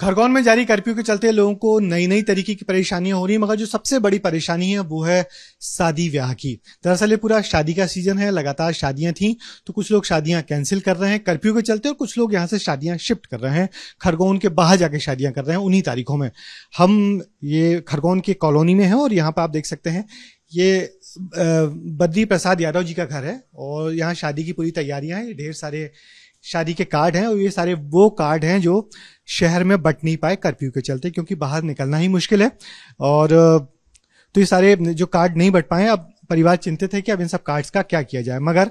खरगोन में जारी कर्फ्यू के चलते लोगों को नई नई तरीके की परेशानियां हो रही मगर जो सबसे बड़ी परेशानी है वो है शादी विवाह की दरअसल ये पूरा शादी का सीजन है लगातार शादियां थी तो कुछ लोग शादियां कैंसिल कर रहे हैं कर्फ्यू के चलते और कुछ लोग यहाँ से शादियां शिफ्ट कर रहे हैं खरगोन के बाहर जाके शादियां कर रहे हैं उन्हीं तारीखों में हम ये खरगोन के कॉलोनी में है और यहाँ पर आप देख सकते हैं ये बद्री प्रसाद यादव जी का घर है और यहाँ शादी की पूरी तैयारियां हैं ढेर सारे शादी के कार्ड हैं और ये सारे वो कार्ड हैं जो शहर में बट नहीं पाए कर्फ्यू के चलते क्योंकि बाहर निकलना ही मुश्किल है और तो ये सारे जो कार्ड नहीं बट पाए अब परिवार चिंतित है कि अब इन सब कार्ड्स का क्या किया जाए मगर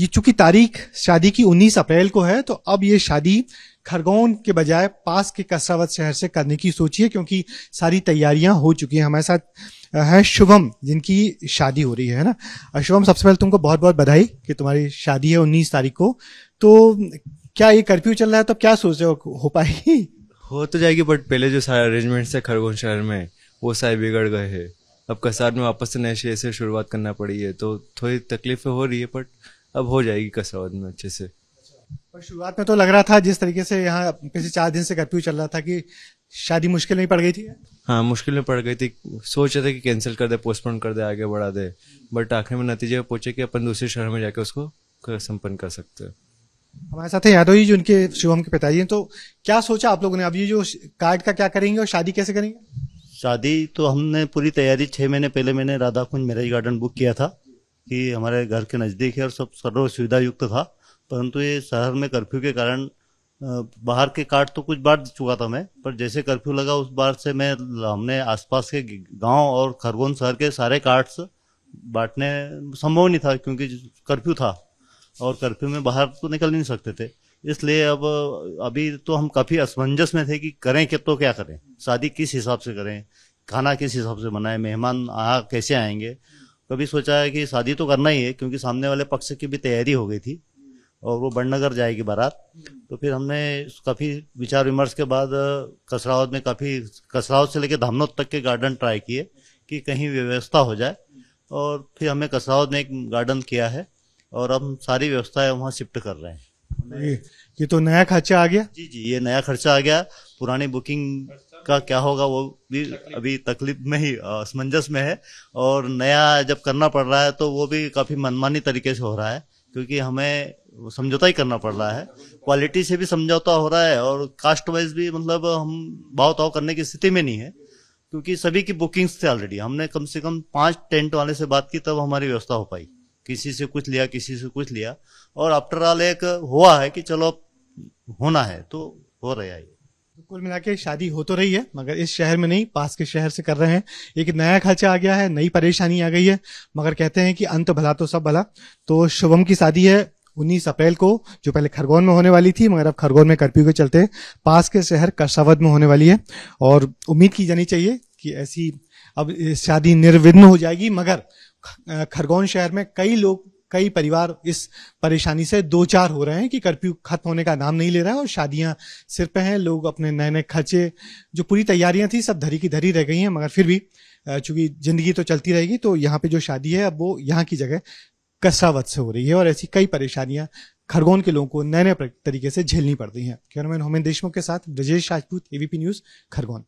ये चूंकि तारीख शादी की 19 अप्रैल को है तो अब ये शादी खरगोन के बजाय पास के कसरावत शहर से करने की सोची है क्योंकि सारी तैयारियां हो चुकी हैं हमारे साथ है शुभम जिनकी शादी हो रही है ना और शुभम सबसे पहले तुमको बहुत बहुत बधाई कि तुम्हारी शादी है उन्नीस तारीख को तो क्या ये कर्फ्यू चल रहा है तो क्या सोच रहे हो हो पाएगी हो तो जाएगी बट पहले जो सारे अरेंजमेंट्स है खरगोन शहर में वो सारे बिगड़ गए हैं अब कसार में वापस से नए शेयर से शुरुआत करना पड़ी है तो थोड़ी तकलीफें हो रही है बट अब हो जाएगी कसावत में अच्छे से पर शुरुआत में तो लग रहा था जिस तरीके से यहाँ पिछले चार दिन से कर्फ्यू चल रहा था कि शादी मुश्किल में पड़ गई थी हाँ मुश्किल में पड़ गई थी सोच रहे थे कि कैंसिल कर दे पोस्टपोन कर दे आगे बढ़ा दे बट आखिर में नतीजे में पहुंचे कि अपन दूसरे शहर में जाके उसको संपन्न कर सकते हैं हमारे साथ यादव जी जो उनके के पिताजी हैं तो क्या सोचा आप लोगों ने अभी जो कार्ड का क्या करेंगे और शादी कैसे करेंगे शादी तो हमने पूरी तैयारी छः महीने पहले मैंने Radha Kunj marriage garden book किया था कि हमारे घर के नज़दीक है और सब सर्व सुविधा युक्त था परंतु ये शहर में कर्फ्यू के कारण बाहर के कार्ड तो कुछ बार चुका था मैं पर जैसे कर्फ्यू लगा उस बार से मैं हमने आसपास के गांव और खरगोन शहर के सारे कार्ड्स बांटने संभव नहीं था क्योंकि कर्फ्यू था और कर्फ्यू में बाहर तो निकल नहीं सकते थे इसलिए अब अभी तो हम काफ़ी असमंजस में थे कि करें कि तो क्या करें शादी किस हिसाब से करें खाना किस हिसाब से बनाएं मेहमान आ कैसे आएंगे कभी सोचा है कि शादी तो करना ही है क्योंकि सामने वाले पक्ष की भी तैयारी हो गई थी और वो बड़नगर जाएगी बारात तो फिर हमने काफ़ी विचार विमर्श के बाद कसरावत में काफ़ी कसरावत से लेकर धामनोद तक के गार्डन ट्राई किए कि कहीं व्यवस्था हो जाए और फिर हमें कसरावत में एक गार्डन किया है और हम सारी व्यवस्थाएं वहाँ शिफ्ट कर रहे हैं ये, ये तो नया खर्चा आ गया जी जी ये नया खर्चा आ गया पुरानी बुकिंग का क्या होगा वो भी अभी तकलीफ में ही असमंजस में है और नया जब करना पड़ रहा है तो वो भी काफ़ी मनमानी तरीके से हो रहा है क्योंकि हमें समझौता ही करना पड़ रहा है क्वालिटी से भी समझौता हो रहा है और कास्ट वाइज भी मतलब हम भाव ताव करने की स्थिति में नहीं है क्योंकि सभी की बुकिंग्स थे ऑलरेडी हमने कम से कम पांच टेंट वाले से बात की तब हमारी व्यवस्था हो पाई किसी से कुछ लिया किसी से कुछ लिया और आफ्टर ऑल एक हुआ है कि चलो होना है तो हो रहा है कुल मिला के शादी हो तो रही है मगर इस शहर में नहीं पास के शहर से कर रहे हैं एक नया खर्चा आ गया है नई परेशानी आ गई है मगर कहते हैं कि अंत तो भला तो सब भला तो शुभम की शादी है उन्नीस अप्रैल को जो पहले खरगोन में होने वाली थी मगर अब खरगोन में कर्फ्यू के चलते पास के शहर कसावद में होने वाली है और उम्मीद की जानी चाहिए कि ऐसी अब शादी निर्विघ्न हो जाएगी मगर खरगोन शहर में कई लोग कई परिवार इस परेशानी से दो चार हो रहे हैं कि कर्फ्यू खत्म होने का नाम नहीं ले रहा है और शादियां सिर पे हैं लोग अपने नए नए खर्चे जो पूरी तैयारियां थी सब धरी की धरी रह गई हैं मगर फिर भी चूंकि जिंदगी तो चलती रहेगी तो यहाँ पे जो शादी है अब वो यहाँ की जगह कसावत से हो रही है और ऐसी कई परेशानियां खरगोन के लोगों को नए नए तरीके से झेलनी पड़ रही हैं कैमरामैन होमेन देशमुख के साथ ब्रजेश राजपूत एबीपी न्यूज खरगोन